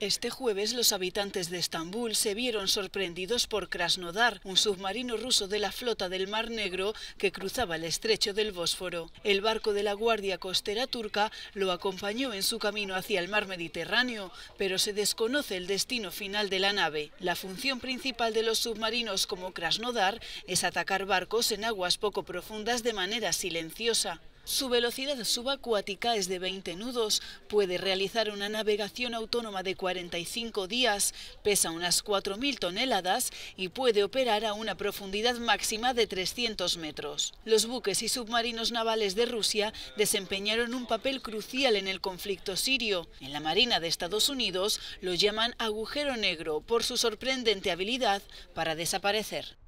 Este jueves los habitantes de Estambul se vieron sorprendidos por Krasnodar, un submarino ruso de la flota del Mar Negro que cruzaba el estrecho del Bósforo. El barco de la Guardia Costera turca lo acompañó en su camino hacia el mar Mediterráneo, pero se desconoce el destino final de la nave. La función principal de los submarinos como Krasnodar es atacar barcos en aguas poco profundas de manera silenciosa. Su velocidad subacuática es de 20 nudos, puede realizar una navegación autónoma de 45 días, pesa unas 4.000 toneladas y puede operar a una profundidad máxima de 300 metros. Los buques y submarinos navales de Rusia desempeñaron un papel crucial en el conflicto sirio. En la Marina de Estados Unidos lo llaman agujero negro por su sorprendente habilidad para desaparecer.